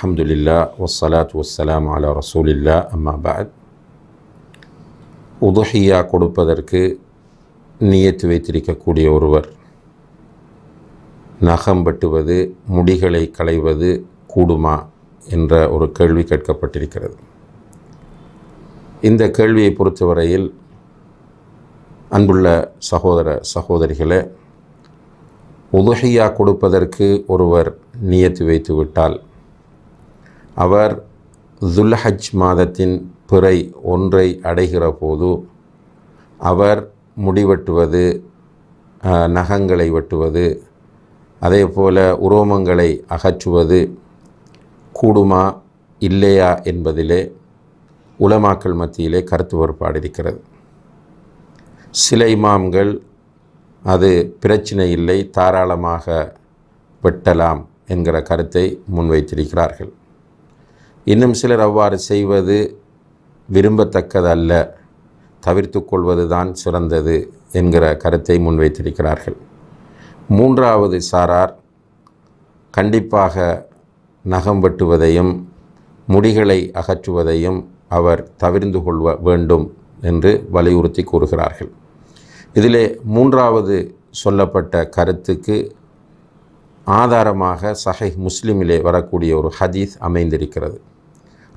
Alhamdulillah, wassalatu wassalamu ala rasulillah, அம்மா பாத் உதுஹியா கொடுப்பதற்கு நியத்து வைத்திருக்கக்கூடிய ஒருவர் நகம் வெட்டுவது முடிகளை களைவது கூடுமா என்ற ஒரு கேள்வி கேட்கப்பட்டிருக்கிறது இந்த கேள்வியை பொறுத்தவரையில் அன்புள்ள சகோதர சகோதரிகளை உதுகையா கொடுப்பதற்கு ஒருவர் நியத்து வைத்துவிட்டால் விட்டால் அவர் துல்ஹஜ் மாதத்தின் பிறை ஒன்றை அடைகிற போது அவர் முடிவெட்டுவது நகங்களை வெட்டுவது அதே போல் உரோமங்களை அகற்றுவது கூடுமா இல்லையா என்பதிலே உலமாக்கல் மத்தியிலே கருத்து வேறுபாடு இருக்கிறது சில இமாம்கள் அது பிரச்சனை இல்லை தாராளமாக வெட்டலாம் என்கிற கருத்தை முன்வைத்திருக்கிறார்கள் இன்னும் சிலர் அவ்வாறு செய்வது விரும்பத்தக்கதல்ல தவிர்த்து கொள்வது தான் சிறந்தது என்கிற கருத்தை முன்வைத்திருக்கிறார்கள் மூன்றாவது சாரார் கண்டிப்பாக நகம் வெட்டுவதையும் முடிகளை அகற்றுவதையும் அவர் தவிர்ந்து கொள்வ வேண்டும் என்று வலியுறுத்தி கூறுகிறார்கள் இதிலே மூன்றாவது சொல்லப்பட்ட கருத்துக்கு ஆதாரமாக சஹை முஸ்லிமிலே வரக்கூடிய ஒரு ஹதீஸ் அமைந்திருக்கிறது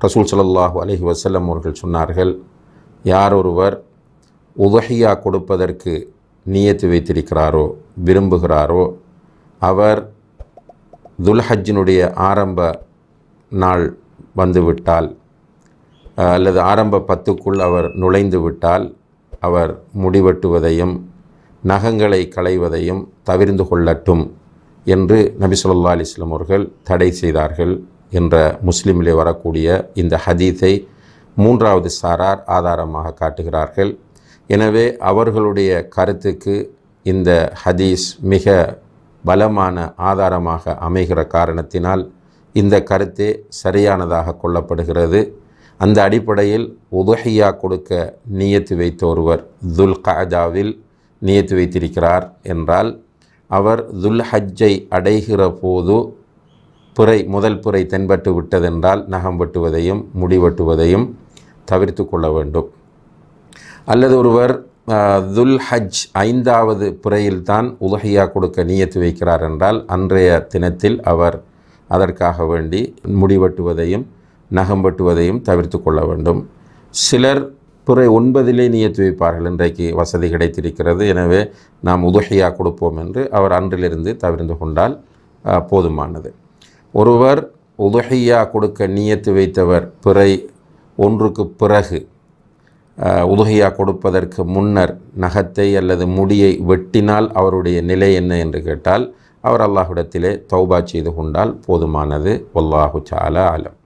ரசூல் சல்லாஹூ அலஹி வசல்லம் அவர்கள் சொன்னார்கள் யார் ஒருவர் உதஹியா கொடுப்பதற்கு நியத்து வைத்திருக்கிறாரோ விரும்புகிறாரோ அவர் துல்ஹஜ்ஜினுடைய ஆரம்ப நாள் வந்துவிட்டால் அல்லது ஆரம்ப பத்துக்குள் அவர் நுழைந்து விட்டால் அவர் முடிவெட்டுவதையும் நகங்களை களைவதையும் தவிர்ந்து கொள்ளட்டும் என்று நபி சொல்லா அலிஸ்லாம் அவர்கள் தடை செய்தார்கள் என்ற முஸ்லீமிலே வரக்கூடிய இந்த ஹதீஸை மூன்றாவது சாரார் ஆதாரமாக காட்டுகிறார்கள் எனவே அவர்களுடைய கருத்துக்கு இந்த ஹதீஸ் மிக பலமான ஆதாரமாக அமைகிற காரணத்தினால் இந்த கருத்தே சரியானதாக கொள்ளப்படுகிறது அந்த அடிப்படையில் உதுஹியா கொடுக்க நியத்து வைத்த ஒருவர் துல் கஜாவில் நியத்து வைத்திருக்கிறார் என்றால் அவர் துல் ஹஜ்ஜை அடைகிற போது புரை முதல் புரை தென்பட்டு விட்டதென்றால் நகம் வெட்டுவதையும் முடி வெட்டுவதையும் தவிர்த்து கொள்ள வேண்டும் அல்லது ஒருவர் துல் ஹஜ் ஐந்தாவது புறையில்தான் உதகையாக கொடுக்க நீயத்து வைக்கிறார் என்றால் அன்றைய தினத்தில் அவர் அதற்காக வேண்டி முடிவெட்டுவதையும் நகம் வெட்டுவதையும் தவிர்த்து கொள்ள வேண்டும் சிலர் புறை ஒன்பதிலே நீயத்து வைப்பார்கள் இன்றைக்கு வசதி கிடைத்திருக்கிறது எனவே நாம் உதகையாக கொடுப்போம் என்று அவர் அன்றிலிருந்து தவிர்த்து கொண்டால் போதுமானது ஒருவர் உதுஹியா கொடுக்க நியத்து வைத்தவர் பிறை ஒன்றுக்கு பிறகு உதுகையா கொடுப்பதற்கு முன்னர் நகத்தை அல்லது முடியை வெட்டினால் அவருடைய நிலை என்ன என்று கேட்டால் அவர் அல்லாஹ்விடத்திலே தௌபா செய்து கொண்டால் போதுமானது ஒல்லாஹு சாலா ஆலம்